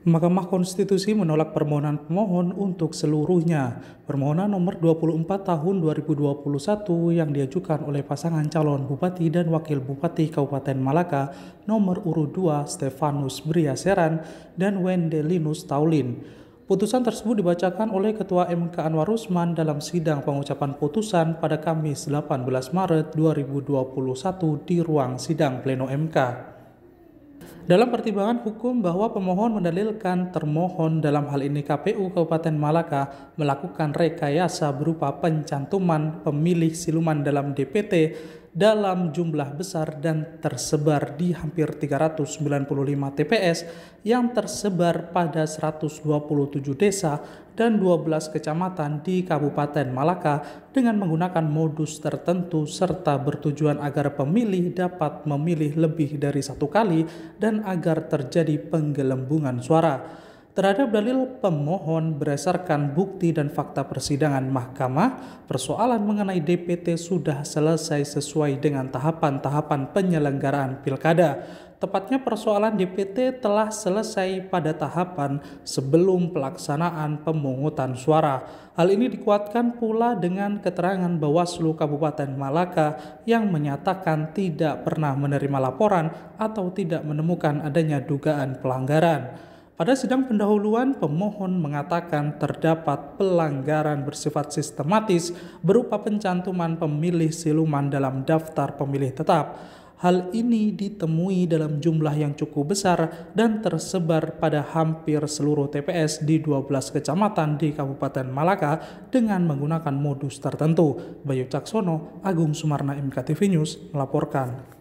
Mahkamah Konstitusi menolak permohonan pemohon untuk seluruhnya. Permohonan nomor 24 tahun 2021 yang diajukan oleh pasangan calon Bupati dan Wakil Bupati Kabupaten Malaka nomor urut 2 Stefanus Briaseran dan Wendelinus Taulin. Putusan tersebut dibacakan oleh Ketua MK Anwar Usman dalam sidang pengucapan putusan pada Kamis 18 Maret 2021 di ruang sidang Pleno MK. Dalam pertimbangan hukum bahwa pemohon mendalilkan termohon dalam hal ini KPU Kabupaten Malaka melakukan rekayasa berupa pencantuman pemilih siluman dalam DPT dalam jumlah besar dan tersebar di hampir 395 TPS yang tersebar pada 127 desa dan 12 kecamatan di Kabupaten Malaka dengan menggunakan modus tertentu serta bertujuan agar pemilih dapat memilih lebih dari satu kali dan agar terjadi penggelembungan suara terhadap dalil pemohon berdasarkan bukti dan fakta persidangan mahkamah, persoalan mengenai DPT sudah selesai sesuai dengan tahapan-tahapan penyelenggaraan pilkada. Tepatnya persoalan DPT telah selesai pada tahapan sebelum pelaksanaan pemungutan suara. Hal ini dikuatkan pula dengan keterangan Bawaslu Kabupaten Malaka yang menyatakan tidak pernah menerima laporan atau tidak menemukan adanya dugaan pelanggaran. Pada sidang pendahuluan, pemohon mengatakan terdapat pelanggaran bersifat sistematis berupa pencantuman pemilih siluman dalam daftar pemilih tetap. Hal ini ditemui dalam jumlah yang cukup besar dan tersebar pada hampir seluruh TPS di 12 kecamatan di Kabupaten Malaka dengan menggunakan modus tertentu. Bayu Caksono, Agung Sumarna MKTV News melaporkan.